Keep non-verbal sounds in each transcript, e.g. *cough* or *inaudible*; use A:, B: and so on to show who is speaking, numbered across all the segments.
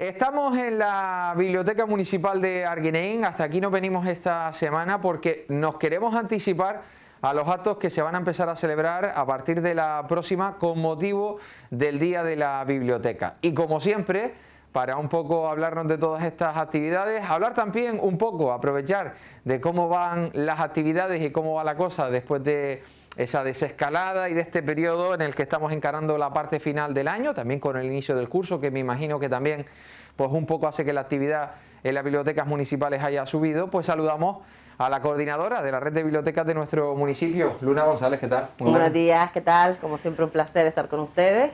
A: Estamos en la Biblioteca Municipal de Arguineín, hasta aquí nos venimos esta semana porque nos queremos anticipar a los actos que se van a empezar a celebrar a partir de la próxima con motivo del Día de la Biblioteca. Y como siempre, para un poco hablarnos de todas estas actividades, hablar también un poco, aprovechar de cómo van las actividades y cómo va la cosa después de esa desescalada y de este periodo en el que estamos encarando la parte final del año, también con el inicio del curso, que me imagino que también pues un poco hace que la actividad en las bibliotecas municipales haya subido, pues saludamos a la coordinadora de la red de bibliotecas de nuestro municipio, Luna González, ¿qué tal? Buenos
B: días, ¿qué tal? Como siempre un placer estar con ustedes.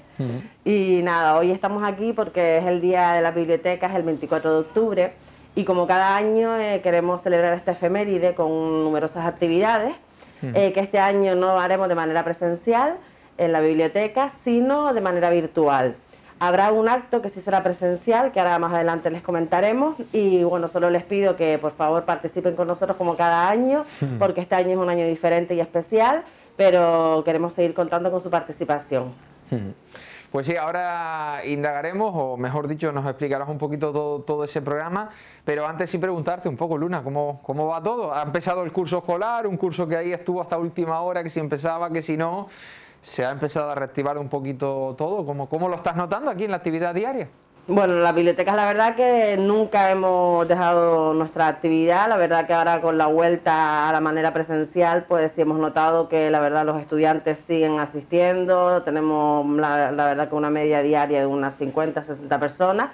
B: Y nada, hoy estamos aquí porque es el Día de las Bibliotecas, el 24 de octubre, y como cada año eh, queremos celebrar esta efeméride con numerosas actividades Mm. Eh, que este año no lo haremos de manera presencial en la biblioteca, sino de manera virtual. Habrá un acto que sí será presencial, que ahora más adelante les comentaremos. Y bueno, solo les pido que por favor participen con nosotros como cada año, *laughs* porque este año es un año diferente y especial, pero queremos seguir contando con su
A: participación. *laughs* Mm. Pues sí, ahora indagaremos, o mejor dicho, nos explicarás un poquito todo, ese programa, pero antes sí preguntarte un poco, Luna, ¿cómo, va todo? Ha empezado el curso escolar, un curso que ahí estuvo hasta última hora, que si empezaba, que si no, se ha empezado a reactivar un poquito todo, ¿cómo, cómo lo estás notando aquí en la actividad diaria? Bueno, las bibliotecas, la verdad que nunca hemos dejado nuestra actividad. La verdad
B: que ahora con la vuelta a la manera presencial, pues sí hemos notado que la verdad los estudiantes siguen asistiendo. Tenemos la, la verdad que una media diaria de unas 50, 60 personas.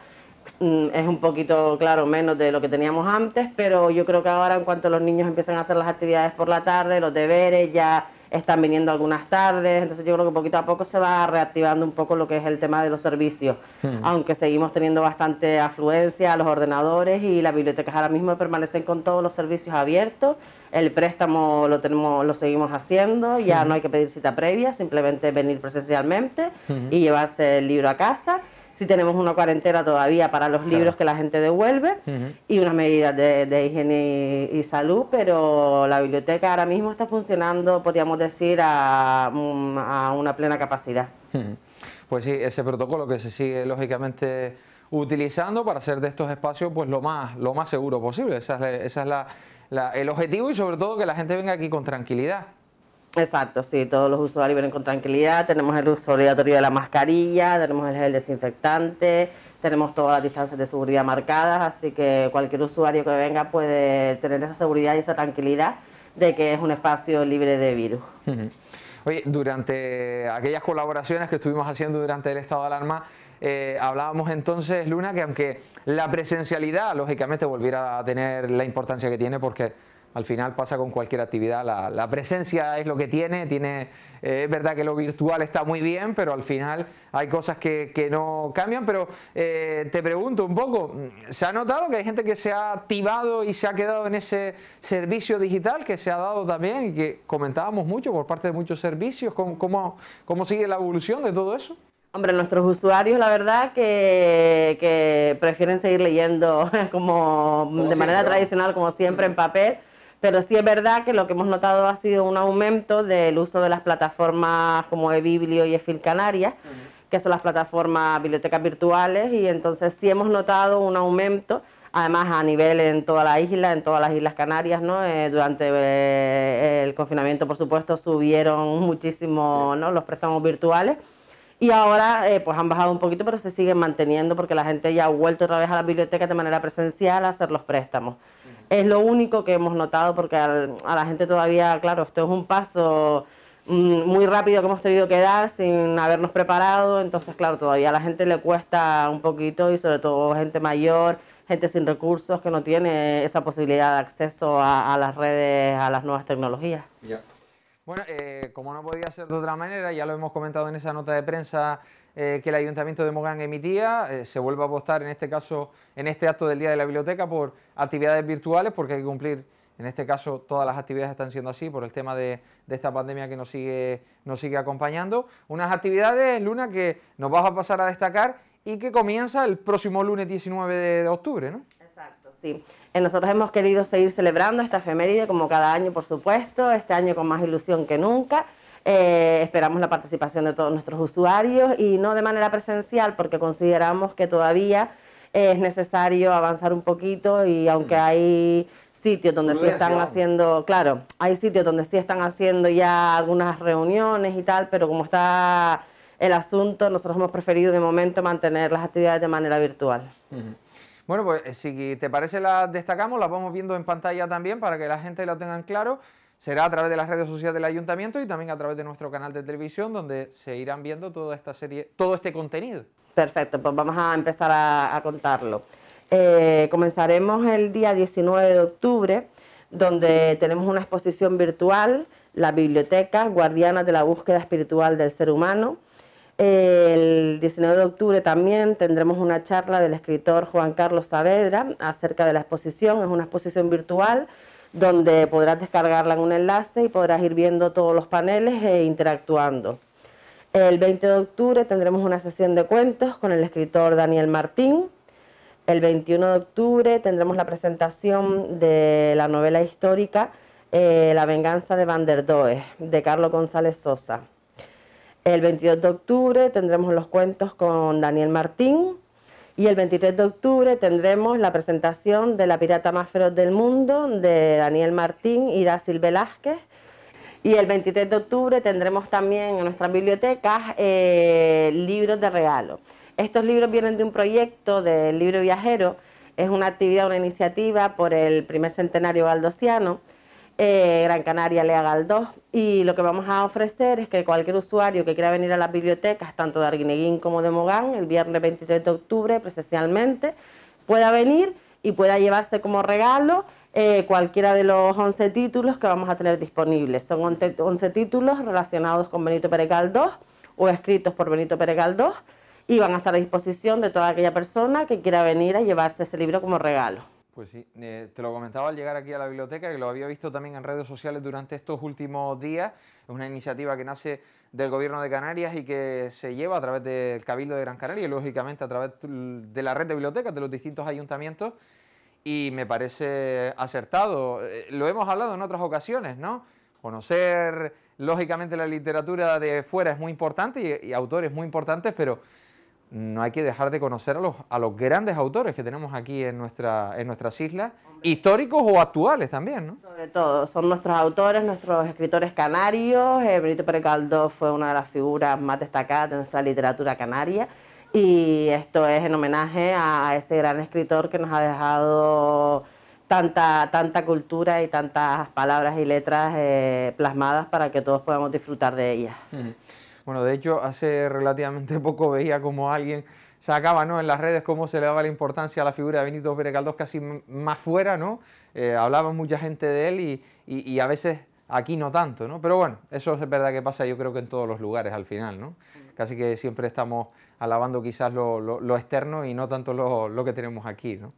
B: Mm, es un poquito, claro, menos de lo que teníamos antes, pero yo creo que ahora en cuanto los niños empiezan a hacer las actividades por la tarde, los deberes, ya están viniendo algunas tardes, entonces yo creo que poquito a poco se va reactivando un poco lo que es el tema de los servicios, hmm. aunque seguimos teniendo bastante afluencia a los ordenadores y las bibliotecas ahora mismo permanecen con todos los servicios abiertos, el préstamo lo tenemos, lo seguimos haciendo, ya hmm. no hay que pedir cita previa, simplemente venir presencialmente hmm. y llevarse el libro a casa si tenemos una cuarentena todavía para los libros que la gente devuelve y unas medidas de, higiene y, salud, pero la biblioteca ahora mismo está funcionando, podríamos decir, a,
A: mm, a una plena capacidad. Pues sí, ese protocolo que se sigue lógicamente utilizando para hacer de estos espacios pues lo más, lo más seguro posible. Ese es, esa es la, el objetivo y sobre todo que la gente venga aquí con tranquilidad. Exacto, sí, todos los usuarios
B: vienen con tranquilidad. Tenemos el uso obligatorio de la mascarilla, tenemos el gel desinfectante, tenemos todas las distancias de seguridad marcadas, así que cualquier usuario que venga puede tener esa
A: seguridad y esa tranquilidad de que es un espacio libre de virus. Oye, durante aquellas colaboraciones que estuvimos haciendo durante el estado de alarma, eh, hablábamos entonces, Luna, que aunque la presencialidad, lógicamente, volviera a tener la importancia que tiene porque al final pasa con cualquier actividad, la, presencia es lo que tiene, tiene eh, es verdad que lo virtual está muy bien, pero al final hay cosas que, que no cambian, pero eh, te pregunto un poco, ¿se ha notado que hay gente que se ha activado y se ha quedado en ese servicio digital que se ha dado también y que comentábamos mucho por parte de muchos servicios? ¿Cómo, cómo, sigue la evolución de todo eso? Hombre, nuestros usuarios, la verdad,
B: que, prefieren seguir leyendo *laughs* como, de manera tradicional, como siempre, en papel pero sí es verdad que lo que hemos notado ha sido un aumento del uso de las plataformas como eBiblio y EFIL Canarias, que son las plataformas bibliotecas virtuales, y entonces sí hemos notado un aumento, además a nivel en toda la isla, en todas las Islas Canarias, ¿no? Eh, durante eh, el confinamiento, por supuesto, subieron muchísimo ¿no? los préstamos virtuales. Y ahora eh, pues han bajado un poquito, pero se siguen manteniendo porque la gente ya ha vuelto otra vez a la biblioteca de manera presencial a hacer los préstamos. Es lo único que hemos notado porque a la gente todavía, claro, esto es un paso mm, muy rápido que hemos tenido que dar sin habernos preparado, entonces claro, todavía a la gente le cuesta un poquito y sobre todo gente mayor, gente sin recursos que no tiene esa posibilidad de acceso a, las redes, a las nuevas tecnologías.
A: Bueno, eh, como no podía ser de otra manera, ya lo hemos comentado en esa nota de prensa eh, que el Ayuntamiento de Mogán emitía, eh, se vuelve a apostar en este caso, en este acto del Día de la Biblioteca por actividades virtuales, porque hay que cumplir, en este caso todas las actividades están siendo así por el tema de, esta pandemia que nos sigue, nos sigue acompañando. Unas actividades, Luna, que nos vas a pasar a destacar y que comienza el próximo lunes 19 de, de octubre, ¿no? Exacto, sí. Eh, nosotros hemos querido seguir celebrando
B: esta efeméride como cada año, por supuesto, este año con más ilusión que nunca. Eh, esperamos la participación de todos nuestros usuarios y no de manera presencial porque consideramos que todavía es necesario avanzar un poquito y aunque hay sitios donde sí están haciendo, claro, hay sitios donde sí están haciendo ya algunas reuniones y tal, pero como está el asunto, nosotros hemos preferido de momento mantener las actividades de manera
A: virtual. Bueno, pues eh, si te parece las destacamos, las vamos viendo en pantalla también para que la gente lo tengan claro será a través de las redes sociales del ayuntamiento y también a través de nuestro canal de televisión donde se irán viendo toda esta serie, todo este contenido.
B: Perfecto, pues vamos a
A: empezar a, contarlo.
B: Eh, comenzaremos el día 19 de octubre, donde tenemos una exposición virtual, la biblioteca Guardiana de la Búsqueda Espiritual del Ser Humano. El 19 de octubre también tendremos una charla del escritor Juan Carlos Saavedra acerca de la exposición. Es una exposición virtual donde podrás descargarla en un enlace y podrás ir viendo todos los paneles e interactuando. El 20 de octubre tendremos una sesión de cuentos con el escritor Daniel Martín. El 21 de octubre tendremos la presentación de la novela histórica eh, La venganza de Van der Doe, de Carlos González Sosa. El 22 de octubre tendremos los cuentos con Daniel Martín. Y el 23 de octubre tendremos la presentación de La pirata más feroz del mundo de Daniel Martín y Dácil Velázquez. Y el 23 de octubre tendremos también en nuestras bibliotecas eh, libros de regalo. Estos libros vienen de un proyecto del libro viajero, es una actividad, una iniciativa por el primer centenario valdosiano. Eh, Gran Canaria le Galdós 2 y lo que vamos a ofrecer es que cualquier usuario que quiera venir a las bibliotecas, tanto de Arguineguín como de Mogán, el viernes 23 de octubre presencialmente, pueda venir y pueda llevarse como regalo eh, cualquiera de los 11 títulos que vamos a tener disponibles. Son 11 títulos relacionados con Benito Peregal Galdós o escritos por Benito Peregal Galdós y van a estar a disposición de toda aquella persona que quiera venir a llevarse ese libro como regalo.
A: Pues sí, eh, te lo comentaba al llegar aquí a la biblioteca, que lo había visto también en redes sociales durante estos últimos días. Es una iniciativa que nace del Gobierno de Canarias y que se lleva a través del Cabildo de Gran Canaria y lógicamente a través de la red de bibliotecas de los distintos ayuntamientos. Y me parece acertado. Eh, lo hemos hablado en otras ocasiones, ¿no? Conocer, lógicamente, la literatura de fuera es muy importante y autores muy importantes, pero no hay que dejar de conocer a los, grandes autores que tenemos aquí en, nuestra, en nuestras islas, históricos o actuales también, ¿no?
B: Sobre todo, son nuestros autores, nuestros escritores canarios, ...Brito eh, Benito Pérez fue una de las figuras más destacadas de nuestra literatura canaria, y esto es en homenaje a ese gran escritor que nos ha dejado tanta, tanta cultura
A: y tantas palabras y letras eh, plasmadas para que todos podamos disfrutar de ellas. Bueno, de hecho, hace relativamente *laughs* poco veía como alguien sacaba ¿no? en las redes cómo se le daba la importancia a la figura de Benito Pérez casi más fuera, ¿no? Eh, hablaba mucha gente de él y, a veces aquí no tanto, ¿no? Pero bueno, eso es verdad que pasa yo creo que en todos los lugares al final, ¿no? Casi que siempre estamos alabando quizás lo, externo y no tanto lo, lo que tenemos aquí, ¿no?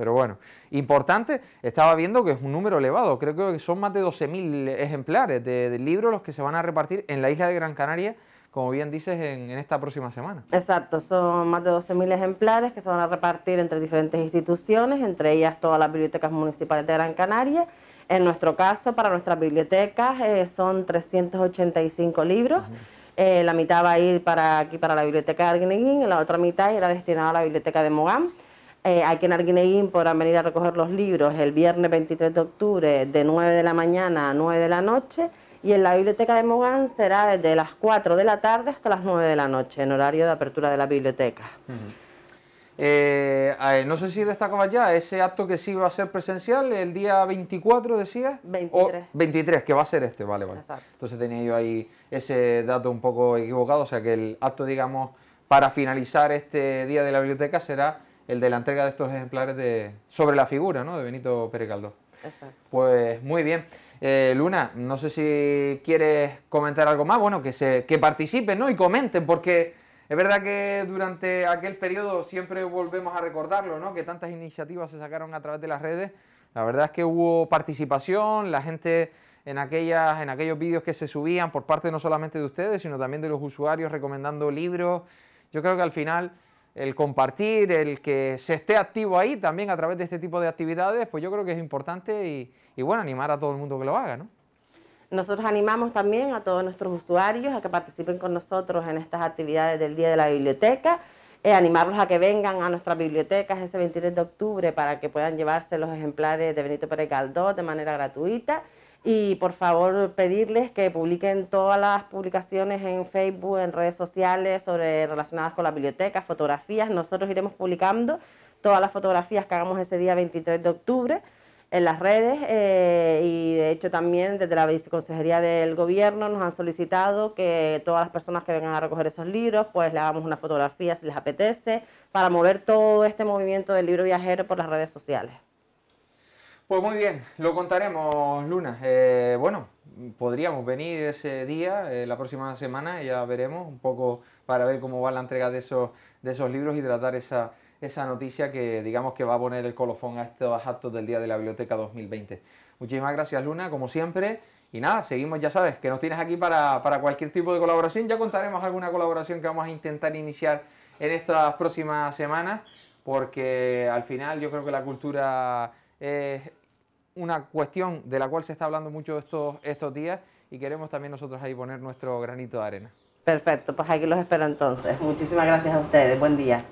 A: Pero bueno, importante, estaba viendo que es un número elevado, creo que son más de 12.000 ejemplares de, libros los que se van a repartir en la isla de Gran Canaria como bien dices, en, esta próxima semana. Exacto, son más de 12.000 ejemplares
B: que se van a repartir entre diferentes instituciones, entre ellas todas las bibliotecas municipales de Gran Canaria. En nuestro caso, para nuestras bibliotecas, eh, son 385 libros. Eh, la mitad va a ir para aquí, para la biblioteca de Arguineguín, y la otra mitad era destinada a la biblioteca de Mogán. Eh, aquí en Arguineguín podrán venir a recoger los libros el viernes 23 de octubre de 9 de la mañana a 9 de la noche y en la biblioteca de Mogán será desde las
A: 4 de la tarde hasta las 9 de la noche en horario de apertura de la biblioteca. Eh, eh, no sé si destacaba ya ese acto que sí va a ser presencial el día 24, decía. 23. 23, que va a ser este, vale, vale. Entonces tenía yo ahí ese dato un poco equivocado, o sea que el acto, digamos, para finalizar este día de la biblioteca será el de la entrega de estos ejemplares de, sobre la figura ¿no? de Benito Pérez Pues muy bien. Eh, Luna, no sé si quieres comentar algo más, bueno, que, se, que participen ¿no? y comenten, porque es verdad que durante aquel periodo siempre volvemos a recordarlo, ¿no? que tantas iniciativas se sacaron a través de las redes. La verdad es que hubo participación, la gente en, aquellas, en aquellos vídeos que se subían por parte no solamente de ustedes, sino también de los usuarios recomendando libros. Yo creo que al final el compartir, el que se esté activo ahí también a través de este tipo de actividades, pues yo creo que es importante y, bueno, animar a todo el mundo que lo haga,
B: Nosotros animamos también a todos nuestros usuarios a que participen con nosotros en estas actividades del Día de la Biblioteca, eh, animarlos a que vengan a nuestras bibliotecas ese 23 de octubre para que puedan llevarse los ejemplares de Benito Pérez Galdós de manera gratuita y por favor pedirles que publiquen todas las publicaciones en Facebook, en redes sociales sobre relacionadas con la biblioteca, fotografías. Nosotros iremos publicando todas las fotografías que hagamos ese día 23 de octubre en las redes eh, y de hecho también desde la viceconsejería del gobierno nos han solicitado que todas las personas que vengan a recoger esos libros pues le hagamos una fotografía si les apetece para mover todo este movimiento del libro viajero por las redes sociales.
A: Pues muy bien, lo contaremos, Luna. Eh, bueno, podríamos venir ese día, eh, la próxima semana, ya veremos un poco para ver cómo va la entrega de esos, de esos libros y tratar esa, esa noticia que digamos que va a poner el colofón a estos actos del Día de la Biblioteca 2020. Muchísimas gracias, Luna, como siempre. Y nada, seguimos, ya sabes, que nos tienes aquí para, cualquier tipo de colaboración. Ya contaremos alguna colaboración que vamos a intentar iniciar en estas próximas semanas, porque al final yo creo que la cultura... es una cuestión de la cual se está hablando mucho estos, estos días y queremos también nosotros ahí poner nuestro granito de arena.
B: Perfecto, pues aquí los espero entonces. Muchísimas gracias a ustedes. Buen día.